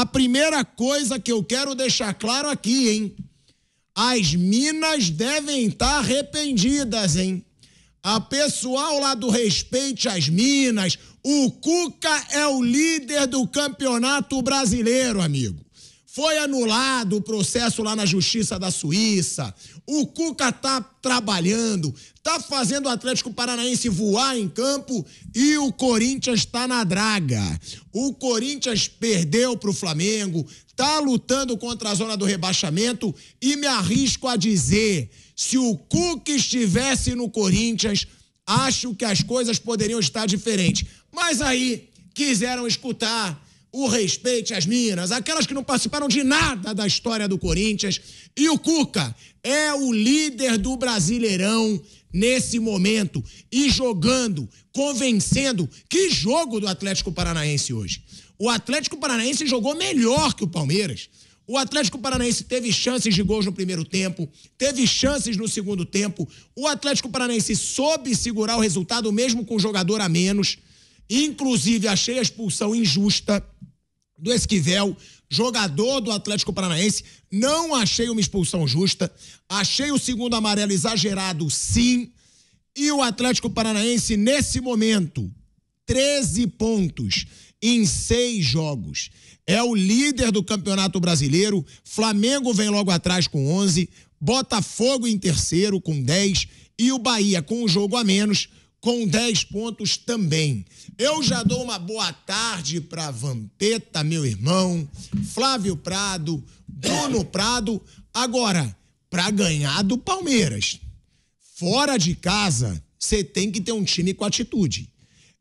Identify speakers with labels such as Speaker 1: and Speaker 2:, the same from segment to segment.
Speaker 1: A primeira coisa que eu quero deixar claro aqui, hein? As minas devem estar arrependidas, hein? A pessoal lá do Respeite às Minas, o Cuca é o líder do campeonato brasileiro, amigo. Foi anulado o processo lá na Justiça da Suíça. O Cuca tá trabalhando, tá fazendo o Atlético Paranaense voar em campo e o Corinthians tá na draga. O Corinthians perdeu pro Flamengo, tá lutando contra a zona do rebaixamento e me arrisco a dizer, se o Cuca estivesse no Corinthians, acho que as coisas poderiam estar diferentes. Mas aí quiseram escutar o respeite às minas, aquelas que não participaram de nada da história do Corinthians. E o Cuca é o líder do Brasileirão nesse momento e jogando, convencendo. Que jogo do Atlético Paranaense hoje! O Atlético Paranaense jogou melhor que o Palmeiras. O Atlético Paranaense teve chances de gols no primeiro tempo, teve chances no segundo tempo. O Atlético Paranaense soube segurar o resultado mesmo com jogador a menos. Inclusive, achei a expulsão injusta do Esquivel, jogador do Atlético Paranaense. Não achei uma expulsão justa. Achei o segundo amarelo exagerado, sim. E o Atlético Paranaense, nesse momento, 13 pontos em seis jogos. É o líder do Campeonato Brasileiro. Flamengo vem logo atrás com 11. Botafogo em terceiro com 10. E o Bahia, com um jogo a menos, com 10 pontos também. Eu já dou uma boa tarde para Vampeta, meu irmão, Flávio Prado, Bruno Prado. Agora, para ganhar do Palmeiras, fora de casa, você tem que ter um time com atitude.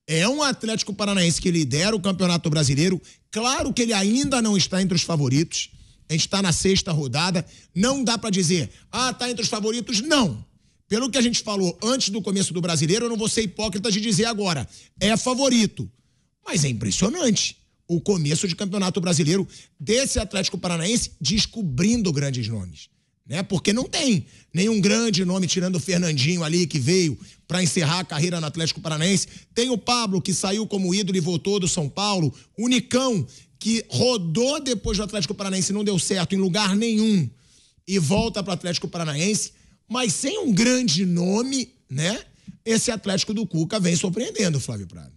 Speaker 1: É um Atlético Paranaense que lidera o Campeonato Brasileiro. Claro que ele ainda não está entre os favoritos. A gente está na sexta rodada. Não dá para dizer, ah, tá entre os favoritos. Não pelo que a gente falou antes do começo do brasileiro, eu não vou ser hipócrita de dizer agora, é favorito. Mas é impressionante o começo de campeonato brasileiro desse Atlético Paranaense descobrindo grandes nomes. Né? Porque não tem nenhum grande nome, tirando o Fernandinho ali, que veio para encerrar a carreira no Atlético Paranaense. Tem o Pablo, que saiu como ídolo e voltou do São Paulo. O Nicão, que rodou depois do Atlético Paranaense, não deu certo em lugar nenhum e volta para o Atlético Paranaense mas sem um grande nome, né? Esse Atlético do Cuca vem surpreendendo, Flávio Prado.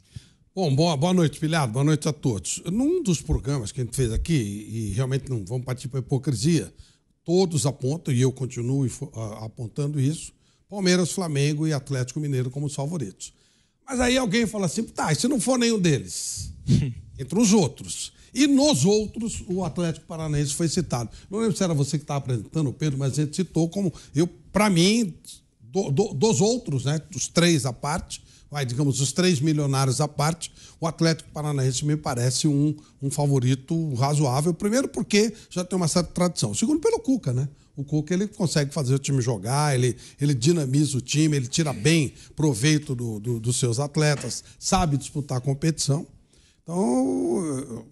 Speaker 1: Bom, boa, boa noite, filhado. Boa noite a todos. Num dos programas que a
Speaker 2: gente fez aqui, e realmente não vamos partir para hipocrisia, todos apontam, e eu continuo apontando isso, Palmeiras, Flamengo e Atlético Mineiro como os favoritos. Mas aí alguém fala assim, tá, e se não for nenhum deles? Entre os outros. E nos outros, o Atlético Paranaense foi citado. Não lembro se era você que estava apresentando, Pedro, mas a gente citou como eu para mim, do, do, dos outros, né, dos três à parte, vai, digamos, os três milionários à parte, o Atlético Paranaense me parece um, um favorito razoável. Primeiro, porque já tem uma certa tradição. Segundo, pelo Cuca, né? O Cuca ele consegue fazer o time jogar, ele, ele dinamiza o time, ele tira bem proveito do, do, dos seus atletas, sabe disputar a competição.
Speaker 1: Então,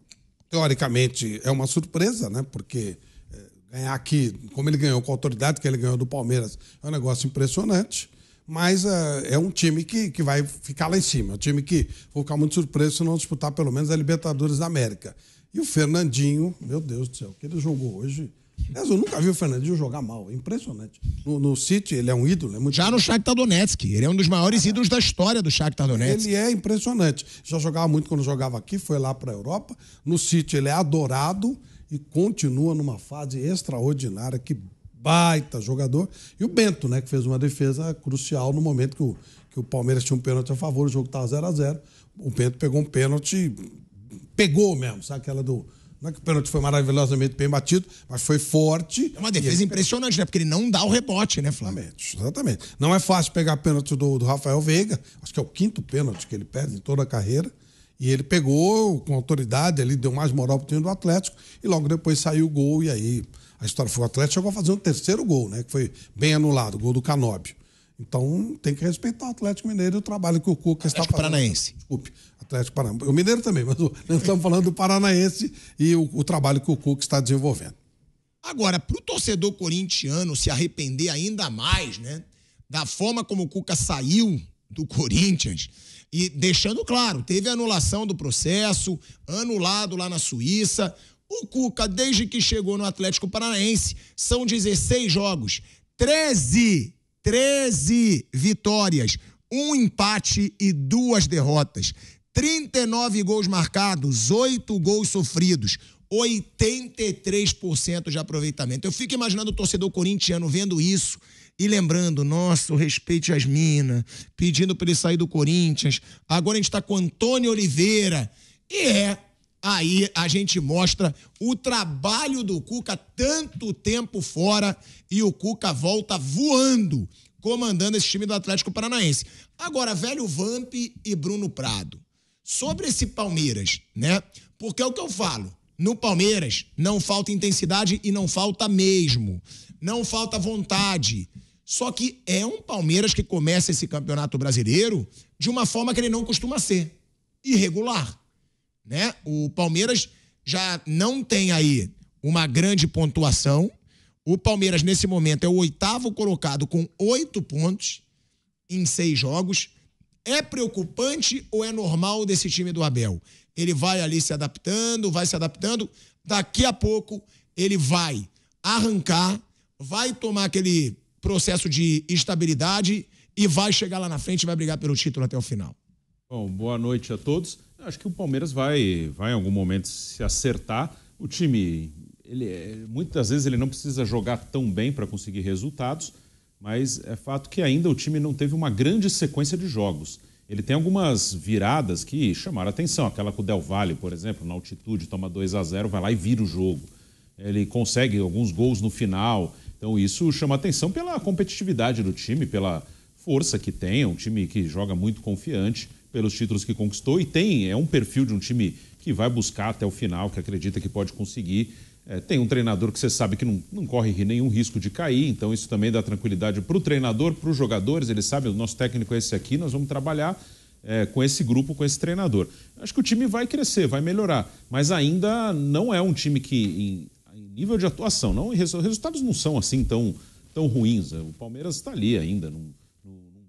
Speaker 2: teoricamente, é uma surpresa, né? Porque ganhar aqui, como ele ganhou, com a autoridade que ele ganhou do Palmeiras, é um negócio impressionante. Mas uh, é um time que, que vai ficar lá em cima. É um time que vou ficar muito surpreso se não disputar pelo menos a Libertadores da América. E o Fernandinho, meu Deus do céu, o que ele jogou hoje. eu nunca vi o Fernandinho jogar mal, é impressionante.
Speaker 1: No, no, City, ele é um ídolo. É muito Já no Shakhtar Donetsk, ele é um dos maiores ah, ídolos da história do Shakhtar
Speaker 2: Donetsk. Ele é impressionante. Já jogava muito quando jogava aqui, foi lá para a Europa. No City, ele é adorado e continua numa fase extraordinária. Que baita jogador. E o Bento, né, que fez uma defesa crucial no momento que o, que o Palmeiras tinha um pênalti a favor, o jogo estava 0 a 0 O Bento pegou um pênalti, pegou mesmo, sabe aquela do. Não é que o pênalti foi maravilhosamente bem batido, mas foi forte. É uma defesa ele... impressionante, né? Porque ele não dá o
Speaker 1: rebote, né, Flávio? Exatamente,
Speaker 2: exatamente. Não é fácil pegar pênalti do, do Rafael Veiga. Acho que é o quinto pênalti que ele perde em toda a carreira. E ele pegou com autoridade, ele deu mais moral para o time do Atlético e logo depois saiu o gol e aí a história foi o Atlético chegou a fazer um terceiro gol, né, que foi bem anulado, o gol do Canóbio. Então tem que respeitar o Atlético Mineiro e o trabalho que o Cuca está fazendo. Paranaense. Desculpe, Atlético Paranaense. O Mineiro também, mas nós estamos falando do Paranaense e
Speaker 1: o, o trabalho que o Cuca está desenvolvendo. Agora, para o torcedor corintiano se arrepender ainda mais, né, da forma como o Cuca saiu do Corinthians e deixando claro, teve anulação do processo, anulado lá na Suíça. O Cuca, desde que chegou no Atlético Paranaense, são 16 jogos, 13, 13 vitórias, um empate e duas derrotas. 39 gols marcados, 8 gols sofridos. 83% de aproveitamento. Eu fico imaginando o torcedor corintiano vendo isso, e lembrando, nosso respeite às minas, pedindo para ele sair do Corinthians. Agora a gente está com Antônio Oliveira. E é aí a gente mostra o trabalho do Cuca tanto tempo fora e o Cuca volta voando, comandando esse time do Atlético Paranaense. Agora, velho Vamp e Bruno Prado. Sobre esse Palmeiras, né? Porque é o que eu falo. No Palmeiras não falta intensidade e não falta mesmo. Não falta vontade. Só que é um Palmeiras que começa esse campeonato brasileiro de uma forma que ele não costuma ser irregular. Né? O Palmeiras já não tem aí uma grande pontuação. O Palmeiras, nesse momento, é o oitavo colocado com oito pontos em seis jogos. É preocupante ou é normal desse time do Abel? Ele vai ali se adaptando, vai se adaptando. Daqui a pouco ele vai arrancar, vai tomar aquele processo de estabilidade e vai chegar lá na frente e vai brigar pelo título até o final.
Speaker 3: Bom, boa noite a todos. Acho que o Palmeiras vai, vai em algum momento se acertar. O time, ele, é, muitas vezes ele não precisa jogar tão bem para conseguir resultados, mas é fato que ainda o time não teve uma grande sequência de jogos. Ele tem algumas viradas que chamaram atenção. Aquela com o Del Valle, por exemplo, na altitude, toma 2 a 0 vai lá e vira o jogo. Ele consegue alguns gols no final. Então isso chama atenção pela competitividade do time, pela força que tem, é um time que joga muito confiante pelos títulos que conquistou e tem, é um perfil de um time que vai buscar até o final, que acredita que pode conseguir. É, tem um treinador que você sabe que não, não corre nenhum risco de cair, então isso também dá tranquilidade para o treinador, para os jogadores, eles sabem, o nosso técnico é esse aqui, nós vamos trabalhar é, com esse grupo, com esse treinador. Acho que o time vai crescer, vai melhorar, mas ainda não é um time que, em, nível de atuação. Não, os resultados não são assim tão, tão ruins. Né? O Palmeiras está ali ainda, num,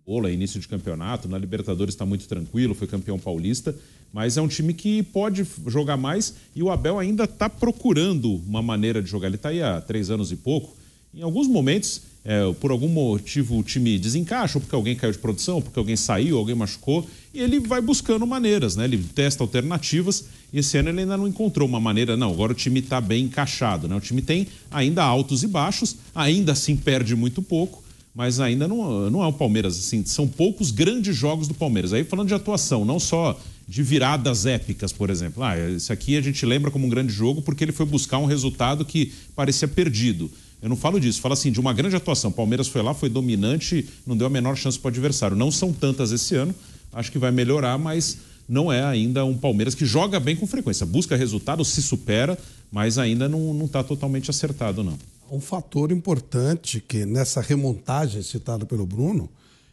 Speaker 3: bolo, é início de campeonato. Na Libertadores está muito tranquilo, foi campeão paulista. Mas é um time que pode jogar mais e o Abel ainda está procurando uma maneira de jogar. Ele está aí há três anos e pouco. Em alguns momentos é, por algum motivo o time desencaixa, ou porque alguém caiu de produção, ou porque alguém saiu, alguém machucou, e ele vai buscando maneiras, né? Ele testa alternativas. E esse ano ele ainda não encontrou uma maneira, não. Agora o time está bem encaixado, né? O time tem ainda altos e baixos, ainda assim perde muito pouco, mas ainda não, não é o Palmeiras, assim. São poucos grandes jogos do Palmeiras. Aí falando de atuação, não só de viradas épicas, por exemplo. Ah, esse aqui a gente lembra como um grande jogo porque ele foi buscar um resultado que parecia perdido. Eu não falo disso, falo assim, de uma grande atuação. Palmeiras foi lá, foi dominante, não deu a menor chance para o adversário. Não são tantas esse ano, acho que vai melhorar, mas não é ainda um Palmeiras que joga bem com frequência. Busca resultado, se supera, mas ainda não está totalmente acertado, não.
Speaker 2: Um fator importante que nessa remontagem citada pelo Bruno,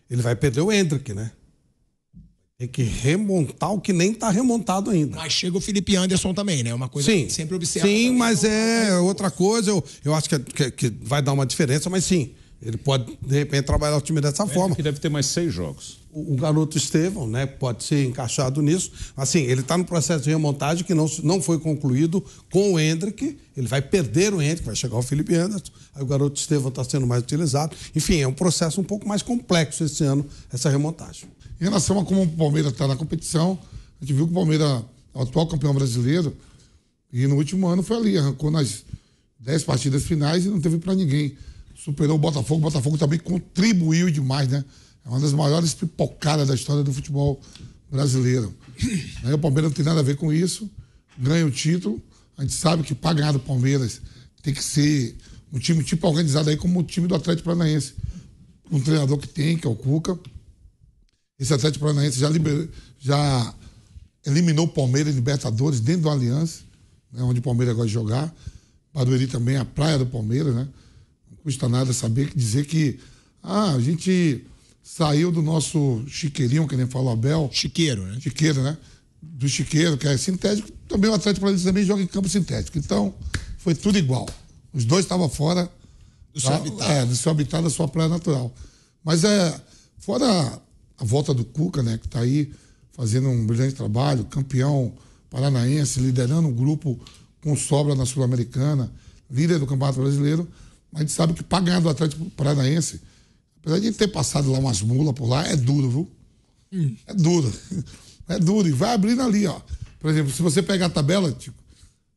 Speaker 2: ele vai perder o Hendrick, né? Tem que
Speaker 1: remontar o que nem está remontado ainda. Mas chega o Felipe Anderson também, né? É uma coisa sim, que sempre observa. Sim,
Speaker 2: mas é outra coisa. Eu, eu acho que, que, que, vai dar uma diferença, mas sim. Ele pode, de repente, trabalhar o time dessa é, forma. Que deve ter mais seis jogos o garoto Estevão, né, pode ser encaixado nisso. Assim, ele está no processo de remontagem que não, não foi concluído com o Hendrick. Ele vai perder o Hendrick, vai chegar o Felipe Anderson. Aí o garoto Estevão está sendo mais utilizado. Enfim, é um processo um pouco mais complexo esse ano, essa remontagem. Em relação a como o Palmeiras
Speaker 4: está na competição, a gente viu que o Palmeiras, o atual campeão brasileiro, e no último ano foi ali, arrancou nas dez partidas finais e não teve para ninguém. Superou o Botafogo, o Botafogo também contribuiu demais, né? É uma das maiores pipocadas da história do futebol brasileiro. Aí o Palmeiras não tem nada a ver com isso, ganha o título. A gente sabe que para ganhar do Palmeiras tem que ser um time tipo organizado aí como o time do Atlético Paranaense. Um treinador que tem, que é o Cuca. Esse Atlético Paranaense já, liber... já eliminou o Palmeiras Libertadores dentro do Aliança, né, onde o Palmeiras gosta de jogar. Barueri também é a praia do Palmeiras, né? Não custa nada saber dizer que ah, a gente saiu do nosso chiqueirinho, que nem falou Abel. Chiqueiro, né? Chiqueiro, né? Do chiqueiro, que é sintético. Também o Atlético Paranaense também joga em campo sintético. Então, foi tudo igual. Os dois estavam fora do seu tá? habitat. É, do seu habitat, da sua praia natural. Mas é, fora a volta do Cuca, né, que está aí fazendo um brilhante trabalho, campeão paranaense, liderando um grupo com sobra na Sul-Americana, líder do Campeonato Brasileiro, a gente sabe que para ganhar do Atlético Paranaense, Apesar de ter passado lá umas mulas por lá, é duro, viu? Hum. É duro. É duro. E vai abrindo ali, ó. Por exemplo, se você pegar a tabela, tipo,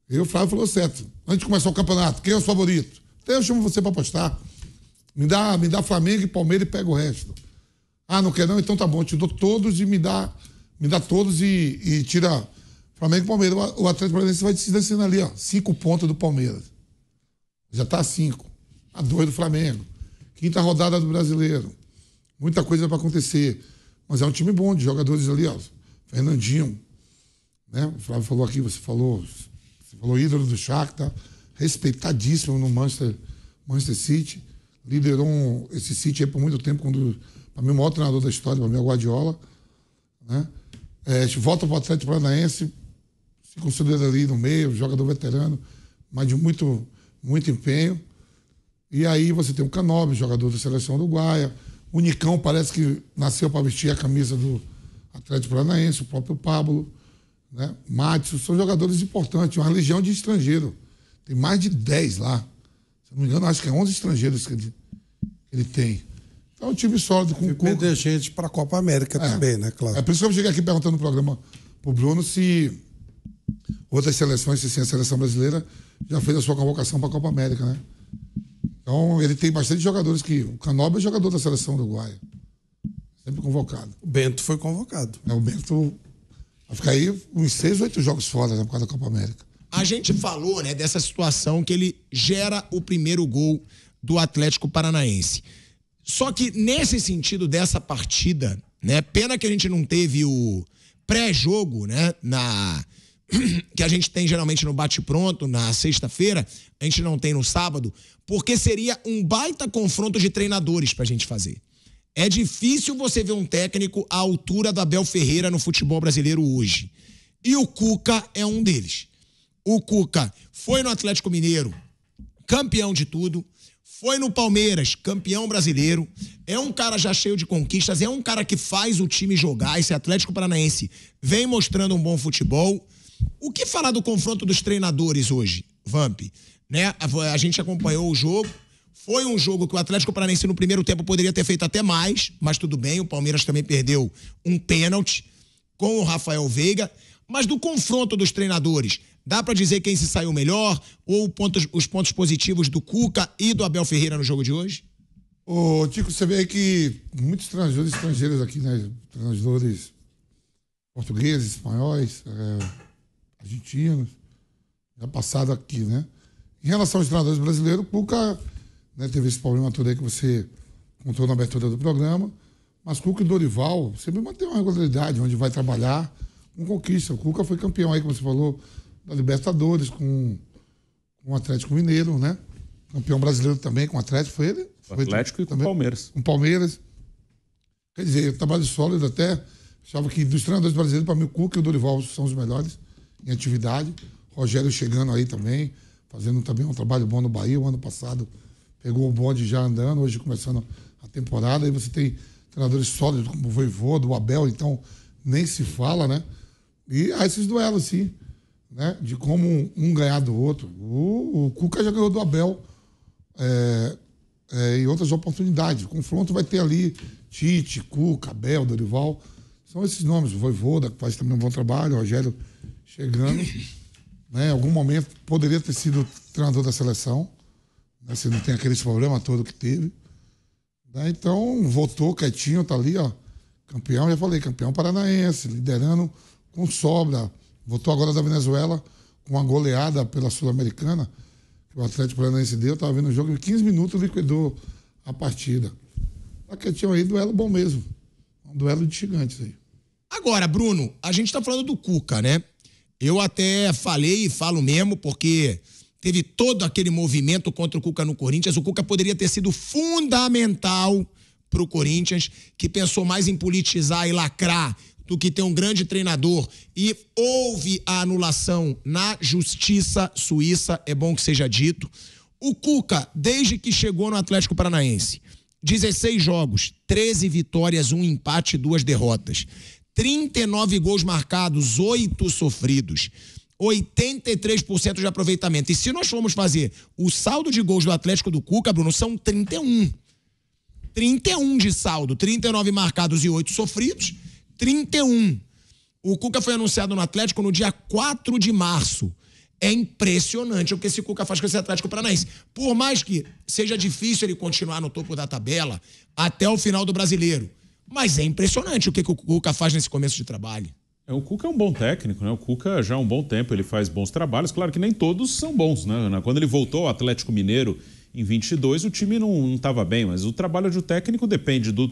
Speaker 4: eu, Flávio, falou certo. Antes de começar o campeonato, quem é o favorito? Então eu chamo você para apostar. Me dá, me dá Flamengo e Palmeiras e pega o resto. Ah, não quer não? Então tá bom, te dou todos e me dá, me dá todos e, e tira Flamengo e Palmeiras. O Atlético Paranaense vai se descendo ali, ó. Cinco pontos do Palmeiras. Já tá cinco. A dois do Flamengo. Quinta rodada do brasileiro. Muita coisa para acontecer. Mas é um time bom de jogadores ali, ó. Fernandinho. Né? O Flávio falou aqui, você falou. Você falou ídolo do Shakhtar, respeitadíssimo no Manchester, Manchester City. Liderou um, esse City por muito tempo, quando, para mim, o maior treinador da história, para mim, é o Guardiola. Né? É, volta para o Atlético Paranaense, se considera ali no meio, jogador veterano, mas de muito, muito empenho. E aí você tem o Canobi, jogador da seleção uruguaia. O Nicão parece que nasceu para vestir a camisa do Atlético Paranaense, o próprio Pablo. Né? Matos, são jogadores importantes, uma legião de estrangeiro. Tem mais de 10 lá. Se não me engano, acho que é 11 estrangeiros que ele, que ele tem. Então, um time sólido com o Cuca. Perder gente para a Copa América é. também, né, claro. É por isso que eu cheguei aqui perguntando no programa pro Bruno se outras seleções, se sim a seleção brasileira, já fez a sua convocação para a Copa América, né? Então, ele tem bastante jogadores que. O Canoba é jogador da seleção uruguaia. Sempre convocado. O Bento foi convocado. É, o
Speaker 1: Bento vai ficar aí uns seis, oito jogos fora né, por causa da Copa América. A gente falou né, dessa situação que ele gera o primeiro gol do Atlético Paranaense. Só que nesse sentido dessa partida, né? Pena que a gente não teve o pré-jogo, né? Na, que a gente tem geralmente no bate-pronto, na sexta-feira, a gente não tem no sábado, porque seria um baita confronto de treinadores para a gente fazer. É difícil você ver um técnico à altura do Abel Ferreira no futebol brasileiro hoje. E o Cuca é um deles. O Cuca foi no Atlético Mineiro, campeão de tudo. Foi no Palmeiras, campeão brasileiro. É um cara já cheio de conquistas, é um cara que faz o time jogar. Esse Atlético Paranaense vem mostrando um bom futebol. O que falar do confronto dos treinadores hoje, Vamp? Né? A, a gente acompanhou o jogo. Foi um jogo que o Atlético Paranaense no primeiro tempo poderia ter feito até mais, mas tudo bem, o Palmeiras também perdeu um pênalti com o Rafael Veiga. Mas do confronto dos treinadores, dá para dizer quem se saiu melhor ou pontos, os pontos positivos do Cuca e do Abel Ferreira no jogo de hoje? Ô, Tico, você vê que muitos treinadores estrangeiros aqui, né? Treinadores
Speaker 4: portugueses, espanhóis, é argentinos, já é passado aqui, né? Em relação aos treinadores brasileiros, o Cuca né, teve esse problema todo aí que você contou na abertura do programa, mas Cuca e Dorival sempre mantém uma regularidade onde vai trabalhar com conquista. O Cuca foi campeão aí, como você falou, da Libertadores com, com o Atlético Mineiro, né? Campeão brasileiro também com o Atlético, foi ele? Foi Atlético e também, com o Palmeiras. Com o Palmeiras. Quer dizer, trabalho sólido até. Achava que dos treinadores brasileiros, para mim, o Cuca e o Dorival são os melhores em atividade. Rogério chegando aí também, fazendo também um trabalho bom no Bahia. O ano passado pegou o bonde já andando, hoje começando a temporada. Aí você tem treinadores sólidos como o Voivô, do Abel, então nem se fala, né? E há esses duelos, sim, né? De como um ganhar do outro. O, o Cuca já ganhou do Abel é, é, em outras oportunidades. O confronto vai ter ali Tite, Cuca, Abel, Dorival. São esses nomes, o Voivoda, que faz também um bom trabalho, o Rogério chegando. Né, em algum momento poderia ter sido treinador da seleção, né, se não tem aquele problema todo que teve. Né, então, voltou quietinho, tá ali, ó. Campeão, já falei, campeão paranaense, liderando com sobra. Voltou agora da Venezuela com uma goleada pela Sul-Americana, que o Atlético Paranaense deu. Tava vendo o jogo, em 15 minutos liquidou a partida. Tá quietinho aí, duelo bom mesmo. Um duelo de gigantes aí.
Speaker 1: Agora, Bruno, a gente tá falando do Cuca, né? Eu até falei e falo mesmo, porque teve todo aquele movimento contra o Cuca no Corinthians. O Cuca poderia ter sido fundamental para o Corinthians, que pensou mais em politizar e lacrar do que ter um grande treinador. E houve a anulação na justiça suíça, é bom que seja dito. O Cuca, desde que chegou no Atlético Paranaense, 16 jogos, 13 vitórias, um empate duas derrotas. 39 gols marcados, 8 sofridos. 83% de aproveitamento. E se nós formos fazer o saldo de gols do Atlético do Cuca, Bruno, são 31. 31 de saldo, 39 marcados e 8 sofridos, 31. O Cuca foi anunciado no Atlético no dia 4 de março. É impressionante o que esse Cuca faz com esse Atlético Paranaense. Por mais que seja difícil ele continuar no topo da tabela até o final do brasileiro, mas é impressionante o que, que o Cuca faz nesse começo de trabalho.
Speaker 3: É, o Cuca é um bom técnico, né? O Cuca já há um bom tempo ele faz bons trabalhos. Claro que nem todos são bons, né, Quando ele voltou ao Atlético Mineiro em 22, o time não estava bem, mas o trabalho de um técnico depende do,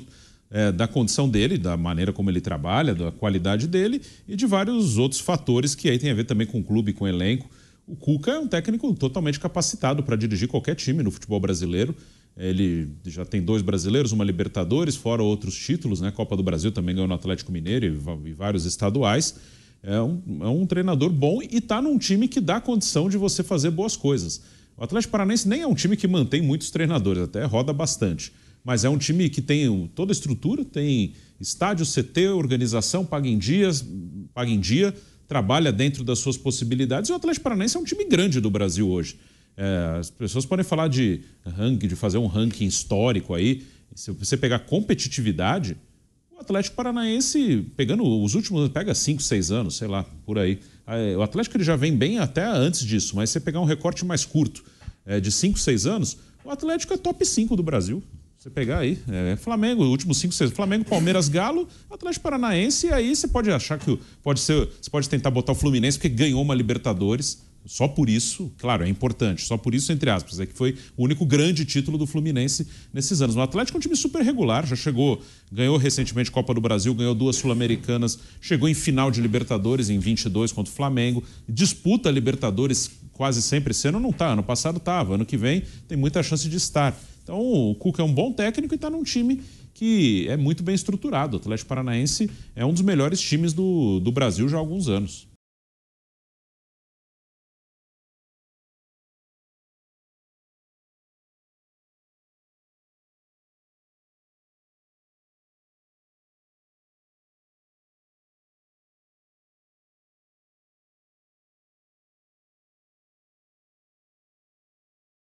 Speaker 3: é, da condição dele, da maneira como ele trabalha, da qualidade dele e de vários outros fatores que aí tem a ver também com o clube, com o elenco. O Cuca é um técnico totalmente capacitado para dirigir qualquer time no futebol brasileiro. Ele já tem dois brasileiros, uma Libertadores, fora outros títulos, né? Copa do Brasil também ganhou no Atlético Mineiro e, vários estaduais. É um, é um, treinador bom e está num time que dá condição de você fazer boas coisas. O Atlético Paranense nem é um time que mantém muitos treinadores, até roda bastante. Mas é um time que tem toda a estrutura, tem estádio, CT, organização, paga em dias, paga em dia, trabalha dentro das suas possibilidades. E o Atlético Paranense é um time grande do Brasil hoje. É, as pessoas podem falar de ranking, de fazer um ranking histórico aí. Se você pegar competitividade, o Atlético Paranaense, pegando os últimos, pega 5, 6 anos, sei lá, por aí. Ah, é, o Atlético ele já vem bem até antes disso, mas se você pegar um recorte mais curto, é, de 5, 6 anos, o Atlético é top 5 do Brasil. Você pegar aí, é, Flamengo, últimos 5, 6, Flamengo, Palmeiras, Galo, Atlético Paranaense, e aí você pode achar que pode ser, você pode tentar botar o Fluminense porque ganhou uma Libertadores só por isso, claro, é importante, só por isso, entre aspas, é que foi o único grande título do Fluminense nesses anos. O Atlético é um time super regular, já chegou, ganhou recentemente Copa do Brasil, ganhou duas Sul-Americanas, chegou em final de Libertadores em 22 contra o Flamengo, disputa Libertadores quase sempre. Esse ano não está, ano passado estava, ano que vem tem muita chance de estar. Então o Cuca é um bom técnico e está num time que é muito bem estruturado. O Atlético Paranaense é um dos melhores times do, do Brasil já há alguns anos.